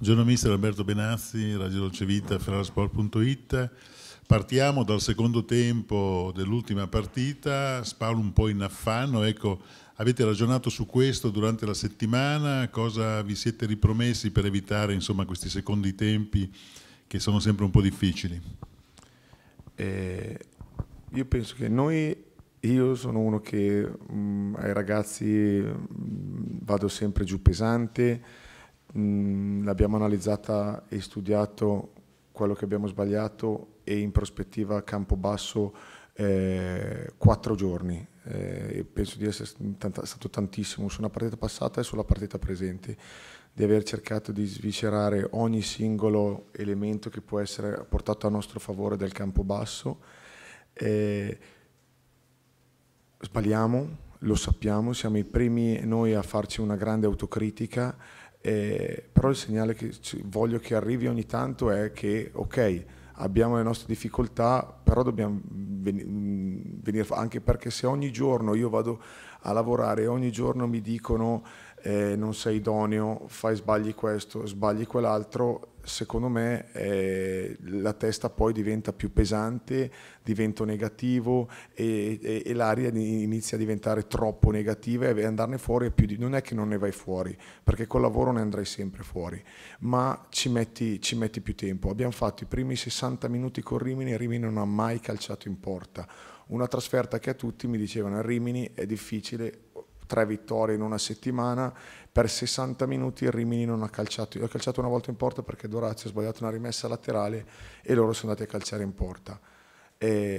Buongiorno mister Alberto Benazzi, Radio Dolce Vita, ferrarasport.it. Partiamo dal secondo tempo dell'ultima partita, Spaul un po' in affanno, ecco, avete ragionato su questo durante la settimana, cosa vi siete ripromessi per evitare insomma, questi secondi tempi che sono sempre un po' difficili? Eh, io penso che noi, io sono uno che mh, mm, ai ragazzi mh, mm, vado sempre giù pesante, l'abbiamo analizzata e studiato quello che abbiamo sbagliato e in prospettiva campo basso eh, quattro giorni. Eh, penso di essere stato tantissimo sulla partita passata e sulla partita presente, di aver cercato di sviscerare ogni singolo elemento che può essere portato a nostro favore del Campobasso. Eh, sbagliamo, lo sappiamo, siamo i primi noi a farci una grande autocritica eh, però il segnale che voglio che arrivi ogni tanto è che, ok, abbiamo le nostre difficoltà, però dobbiamo mm, venire, anche perché se ogni giorno io vado a lavorare e ogni giorno mi dicono eh, non sei idoneo, fai sbagli questo, sbagli quell'altro, secondo me eh, la testa poi diventa più pesante, divento negativo e, e, e l'aria inizia a diventare troppo negativa e andarne fuori è di, non è che non ne vai fuori, perché col lavoro ne andrai sempre fuori, ma ci metti, ci metti più tempo. Abbiamo fatto i primi 60 minuti con Rimini e Rimini non ha mai calciato in porta. Una trasferta che a tutti mi dicevano a Rimini è difficile tre vittorie in una settimana, per 60 minuti il Rimini non ha calciato, io ho calciato una volta in porta perché Dorazio ha sbagliato una rimessa laterale e loro sono andati a calciare in porta.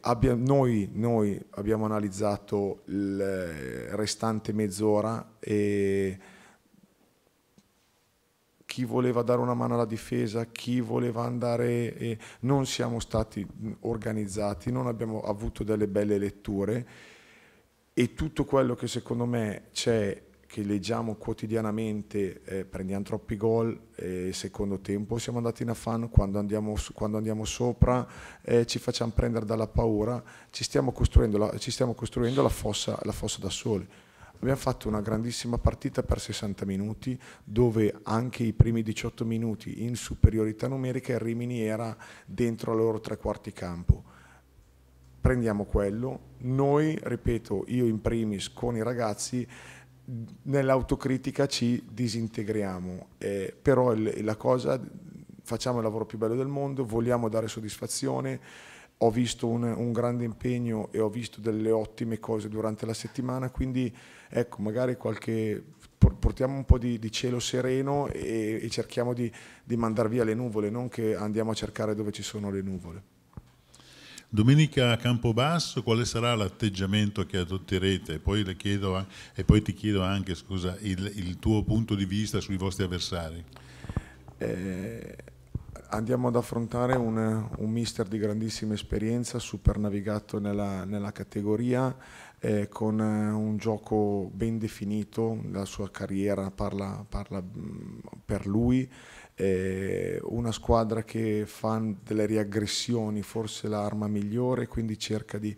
Abbia, noi, noi, abbiamo analizzato il restante mezz'ora e chi voleva dare una mano alla difesa, chi voleva andare, eh, non siamo stati organizzati, non abbiamo avuto delle belle letture e tutto quello che secondo me c'è che leggiamo quotidianamente, eh, prendiamo troppi gol, eh, secondo tempo siamo andati in affanno, quando andiamo, quando andiamo sopra eh, ci facciamo prendere dalla paura, ci stiamo costruendo la, stiamo costruendo la, fossa, la fossa da soli. Abbiamo fatto una grandissima partita per 60 minuti dove anche i primi 18 minuti in superiorità numerica il Rimini era dentro la loro tre quarti campo prendiamo quello, noi, ripeto, io in primis con i ragazzi, nell'autocritica ci disintegriamo, eh, però il, la cosa, facciamo il lavoro più bello del mondo, vogliamo dare soddisfazione, ho visto un, un, grande impegno e ho visto delle ottime cose durante la settimana, quindi ecco, magari qualche portiamo un po' di, di cielo sereno e, e cerchiamo di, di mandare via le nuvole, non che andiamo a cercare dove ci sono le nuvole. Domenica a Campobasso quale sarà l'atteggiamento che adotterete? Poi chiedo, e poi ti chiedo anche scusa, il, il, tuo punto di vista sui vostri avversari. Eh, andiamo ad affrontare un, un, mister di grandissima esperienza, supernavigato nella, nella categoria, eh, con eh, un gioco ben definito, la sua carriera parla, parla mm, per lui, eh, una squadra che fa delle riaggressioni, forse l'arma migliore, quindi cerca di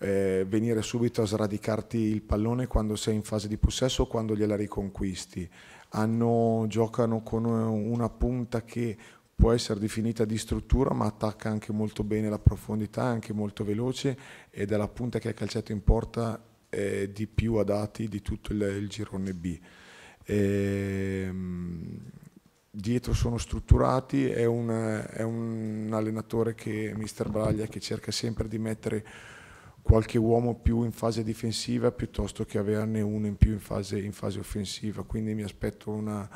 eh, venire subito a sradicarti il pallone quando sei in fase di possesso o quando gliela riconquisti. Hanno, giocano con una punta che può essere definita di struttura ma attacca anche molto bene la profondità, anche molto veloce ed è la punta che ha calciato in porta è eh, di più a dati di tutto il, il girone B. E, ehm, dietro sono strutturati, è un, è un allenatore che, mister Braglia, che cerca sempre di mettere qualche uomo più in fase difensiva piuttosto che averne uno in più in fase, in fase offensiva, quindi mi aspetto una,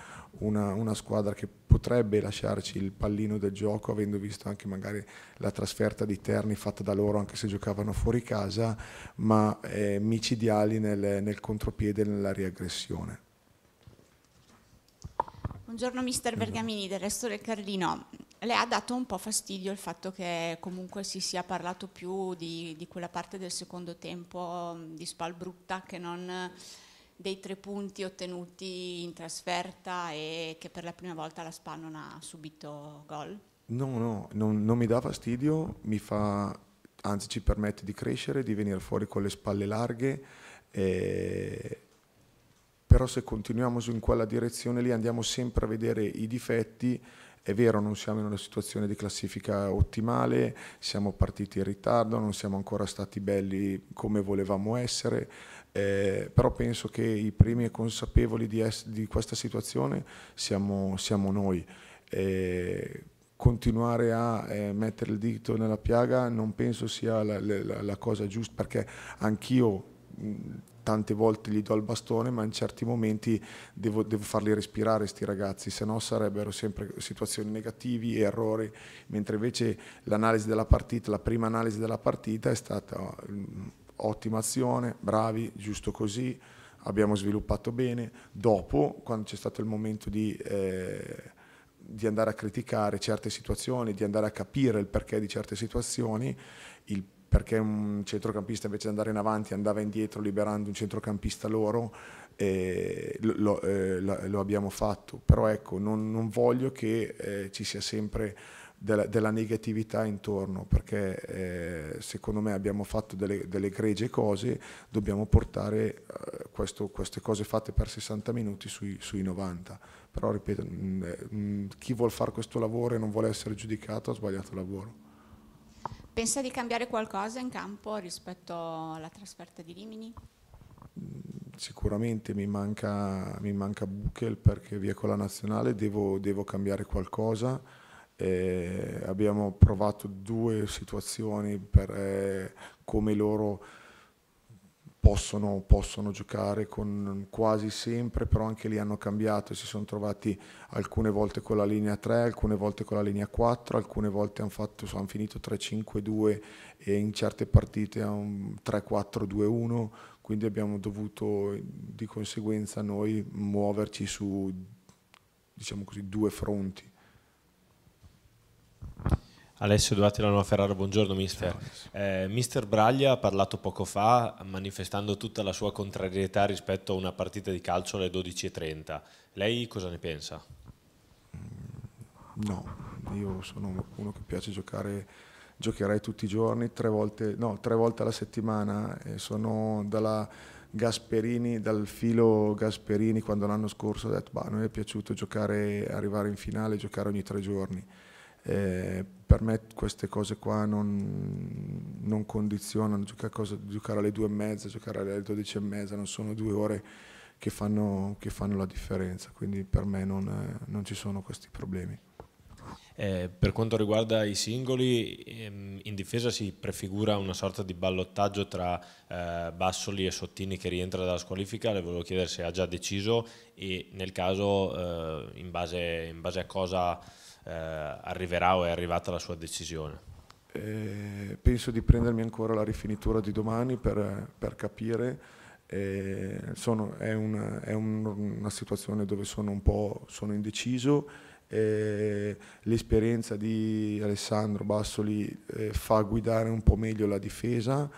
una, una, squadra che potrebbe lasciarci il pallino del gioco, avendo visto anche magari la trasferta di Terni fatta da loro anche se giocavano fuori casa, ma eh, micidiali nel, nel contropiede e nella riaggressione. Buongiorno mister esatto. Bergamini del resto del Carlino le ha dato un po' fastidio il fatto che comunque si sia parlato più di, di quella parte del secondo tempo mm, di Spal Brutta che non dei tre punti ottenuti in trasferta e che per la prima volta la Spal non ha subito gol. No, no, non, non mi dà fastidio, mi fa, anzi ci permette di crescere, di venire fuori con le spalle larghe. E eh, però se continuiamo in quella direzione lì andiamo sempre a vedere i difetti. È vero, non siamo in una situazione di classifica ottimale, siamo partiti in ritardo, non siamo ancora stati belli come volevamo essere, eh, però penso che i primi e consapevoli di, di questa situazione siamo, siamo noi. Eh, continuare a eh, mettere il dito nella piaga non penso sia la, la, la cosa giusta perché anch'io tante volte gli do il bastone, ma in certi momenti devo, devo farli respirare questi ragazzi, se no sarebbero sempre situazioni negative, errori, mentre invece l'analisi della partita, la prima analisi della partita è stata oh, ottima azione, bravi, giusto così, abbiamo sviluppato bene, dopo quando c'è stato il momento di... Eh, di andare a criticare certe situazioni, di andare a capire il perché di certe situazioni, il perché un centrocampista invece di andare in avanti andava indietro liberando un centrocampista loro, eh, lo, eh, lo, abbiamo fatto. Però ecco, non, non voglio che eh, ci sia sempre della, della negatività intorno, perché eh, secondo me abbiamo fatto delle, delle gregge cose, dobbiamo portare eh, questo, queste cose fatte per 60 minuti sui, sui 90. Però ripeto, mh, mm, eh, mh, mm, chi vuole fare questo lavoro e non vuole essere giudicato ha sbagliato lavoro. Pensa di cambiare qualcosa in campo rispetto alla trasferta di Rimini? Sicuramente mi manca, mi manca Buchel perché via con la nazionale devo, devo cambiare qualcosa. Eh, abbiamo provato due situazioni per eh, come loro possono, possono giocare con quasi sempre, però anche lì hanno cambiato, si sono trovati alcune volte con la linea 3, alcune volte con la linea 4, alcune volte hanno, fatto, hanno finito 3-5-2 e in certe partite 3-4-2-1, quindi abbiamo dovuto di conseguenza noi muoverci su diciamo così, due fronti. Alessio Durati Lanova Ferrara, buongiorno mister. Eh, mister Braglia ha parlato poco fa manifestando tutta la sua contrarietà rispetto a una partita di calcio alle 12.30. Lei cosa ne pensa? Mm, no, io sono uno che piace giocare, giocherei tutti i giorni, tre volte, no, tre volte alla settimana. E sono dalla Gasperini, dal filo Gasperini quando l'anno scorso ho detto, bah, non mi è piaciuto giocare, arrivare in finale e giocare ogni tre giorni eh, per me queste cose qua non, non condizionano, giocare, cosa, giocare, alle due e mezza, giocare alle dodici e mezza, non sono due ore che fanno, che fanno la differenza, quindi per me non, non ci sono questi problemi. Eh, per quanto riguarda i singoli, ehm, in difesa si prefigura una sorta di ballottaggio tra eh, Bassoli e Sottini che rientra dalla squalifica, le volevo chiedere se ha già deciso e nel caso eh, in, base, in base a cosa eh, arriverà o è arrivata la sua decisione? Eh, penso di prendermi ancora la rifinitura di domani per, per capire. Eh, sono, è, una, è un, una, situazione dove sono un po' sono indeciso. Eh, l'esperienza di Alessandro Bassoli eh, fa guidare un po' meglio la difesa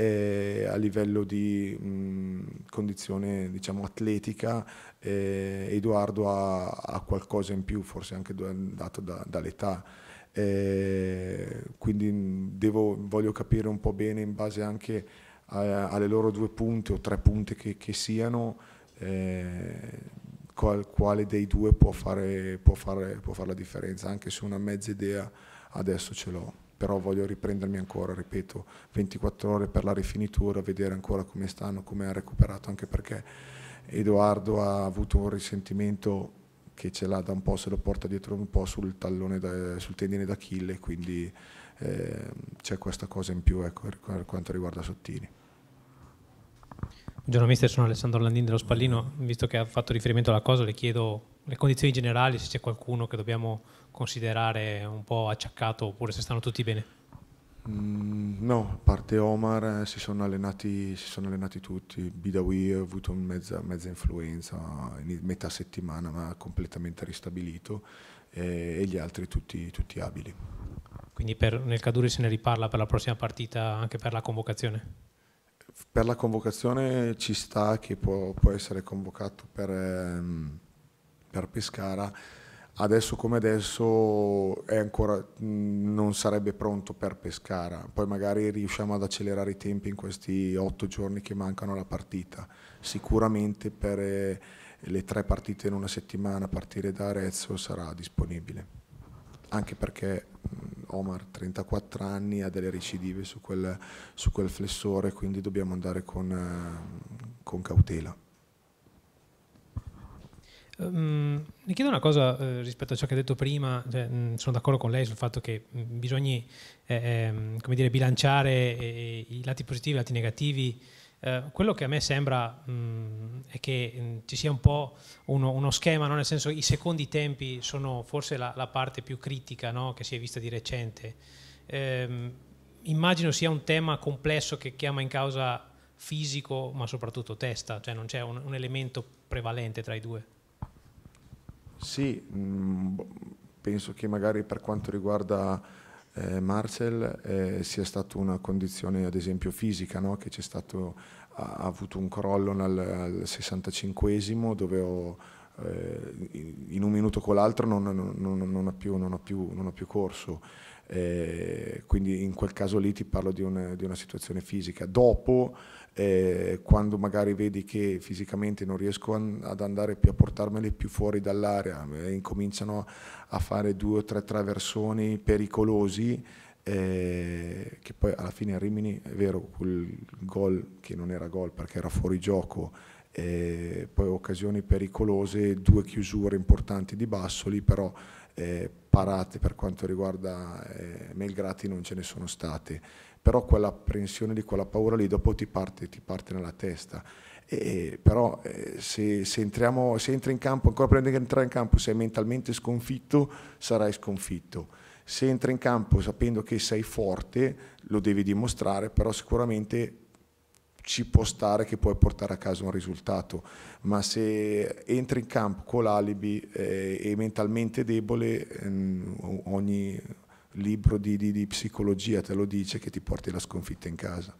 eh, a livello di mh, condizione diciamo, atletica eh, Edoardo ha, ha, qualcosa in più, forse anche dato da, dall'età. Eh, quindi devo, voglio capire un po' bene in base anche a, alle loro due punte o tre punte che, che siano eh, qual, quale dei due può fare, può, fare, può fare la differenza anche se una mezza idea adesso ce l'ho però voglio riprendermi ancora, ripeto, 24 ore per la rifinitura, vedere ancora come stanno, come ha recuperato, anche perché Edoardo ha avuto un risentimento che ce l'ha da un po', se lo porta dietro un po' sul, tallone da, sul tendine d'Achille, quindi eh, c'è questa cosa in più ecco, per quanto riguarda Sottini. Buongiorno mister, sono Alessandro Landin dello Spallino, visto che ha fatto riferimento alla cosa le chiedo le condizioni generali, se c'è qualcuno che dobbiamo considerare un po' acciaccato oppure se stanno tutti bene. Mm, no, a parte Omar eh, si, sono allenati, si sono allenati, tutti, Bidawi ha avuto mezza, mezza influenza in metà settimana ma completamente ristabilito eh, e gli altri tutti, tutti abili. Quindi per, nel Caduri se ne riparla per la prossima partita anche per la convocazione? Per la convocazione ci sta che può, può essere convocato per, ehm, per, Pescara. Adesso come adesso ancora, non sarebbe pronto per Pescara, poi magari riusciamo ad accelerare i tempi in questi otto giorni che mancano alla partita. Sicuramente per eh, le tre partite in una settimana a partire da Arezzo sarà disponibile, anche perché Omar 34 anni, ha delle recidive su quel, su quel flessore, quindi dobbiamo andare con, eh, con cautela. Um, chiedo una cosa eh, rispetto a ciò che ha detto prima, cioè, mh, sono d'accordo con lei sul fatto che bisogna eh, eh, dire, bilanciare eh, i lati positivi e i lati negativi eh, quello che a me sembra mh, mm, è che mh, mm, ci sia un po' uno, uno schema, no? nel senso i secondi tempi sono forse la, la parte più critica no? che si è vista di recente. Eh, immagino sia un tema complesso che chiama in causa fisico ma soprattutto testa, cioè non c'è un, un elemento prevalente tra i due. Sì, mh, mm, penso che magari per quanto riguarda eh, Marcel eh, sia stata una condizione ad esempio fisica, no? che stato, ha, ha, avuto un crollo nel, al 65esimo dove ho eh, in un minuto con l'altro non, non, non, ha più, non, non ha più corso. Eh, quindi in quel caso lì ti parlo di una, di una situazione fisica. Dopo, eh, quando magari vedi che fisicamente non riesco an ad andare più a portarmeli più fuori dall'area, eh, incominciano a fare due o tre traversoni pericolosi, eh, che poi alla fine a Rimini è vero, quel gol che non era gol perché era fuori gioco eh, poi occasioni pericolose, due chiusure importanti di Bassoli, però eh, parate per quanto riguarda eh, Melgrati non ce ne sono state. Però quell'apprensione lì, quella paura lì, dopo ti parte, ti parte nella testa. E, però eh, se, se, entriamo, se entri in campo, ancora prima di entrare in campo, sei mentalmente sconfitto, sarai sconfitto se entri in campo sapendo che sei forte lo devi dimostrare, però sicuramente ci può stare che puoi portare a casa un risultato, ma se entri in campo con l'alibi eh, e mentalmente debole, ehm, ogni libro di, di, di, psicologia te lo dice che ti porti la sconfitta in casa.